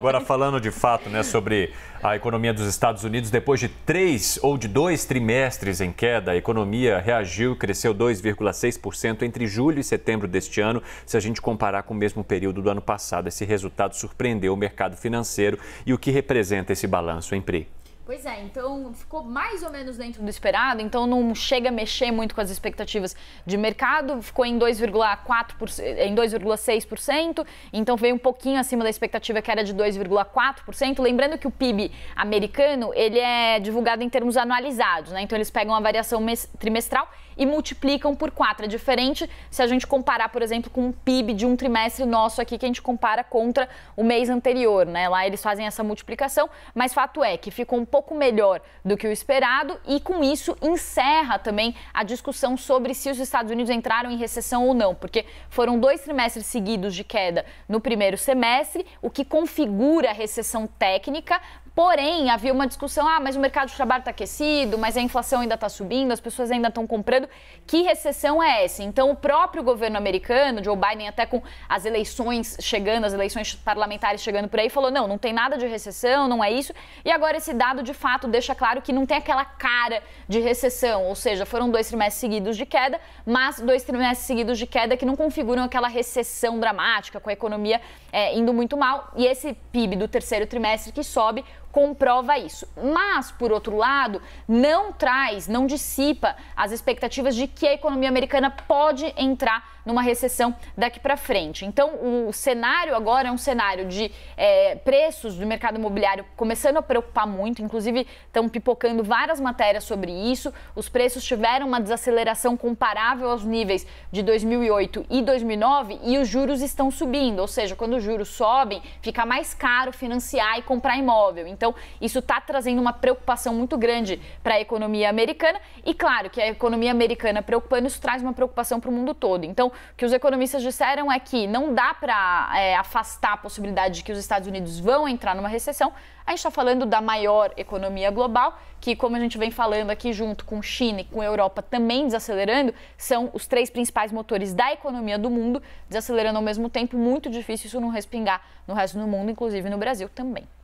Agora, falando de fato né, sobre a economia dos Estados Unidos, depois de três ou de dois trimestres em queda, a economia reagiu, cresceu 2,6% entre julho e setembro deste ano, se a gente comparar com o mesmo período do ano passado. Esse resultado surpreendeu o mercado financeiro e o que representa esse balanço, em PRI? Pois é, então ficou mais ou menos dentro do esperado, então não chega a mexer muito com as expectativas de mercado, ficou em 2,4%, em 2,6%, então veio um pouquinho acima da expectativa que era de 2,4%. Lembrando que o PIB americano, ele é divulgado em termos anualizados, né? Então eles pegam a variação trimestral e multiplicam por 4. É diferente se a gente comparar, por exemplo, com o PIB de um trimestre nosso aqui que a gente compara contra o mês anterior, né? Lá eles fazem essa multiplicação, mas fato é que ficou um pouco pouco melhor do que o esperado e, com isso, encerra também a discussão sobre se os Estados Unidos entraram em recessão ou não, porque foram dois trimestres seguidos de queda no primeiro semestre, o que configura a recessão técnica, Porém, havia uma discussão: ah, mas o mercado de trabalho está aquecido, mas a inflação ainda está subindo, as pessoas ainda estão comprando. Que recessão é essa? Então, o próprio governo americano, Joe Biden, até com as eleições chegando, as eleições parlamentares chegando por aí, falou: não, não tem nada de recessão, não é isso. E agora, esse dado de fato deixa claro que não tem aquela cara de recessão, ou seja, foram dois trimestres seguidos de queda, mas dois trimestres seguidos de queda que não configuram aquela recessão dramática, com a economia é, indo muito mal. E esse PIB do terceiro trimestre que sobe comprova isso. Mas, por outro lado, não traz, não dissipa as expectativas de que a economia americana pode entrar numa recessão daqui para frente. Então, o cenário agora é um cenário de é, preços do mercado imobiliário começando a preocupar muito, inclusive estão pipocando várias matérias sobre isso. Os preços tiveram uma desaceleração comparável aos níveis de 2008 e 2009 e os juros estão subindo, ou seja, quando os juros sobem, fica mais caro financiar e comprar imóvel. Então, isso está trazendo uma preocupação muito grande para a economia americana. E claro que a economia americana preocupando, isso traz uma preocupação para o mundo todo. Então, o que os economistas disseram é que não dá para é, afastar a possibilidade de que os Estados Unidos vão entrar numa recessão. A gente está falando da maior economia global, que, como a gente vem falando aqui, junto com China e com Europa também desacelerando, são os três principais motores da economia do mundo, desacelerando ao mesmo tempo. Muito difícil isso não respingar no resto do mundo, inclusive no Brasil também.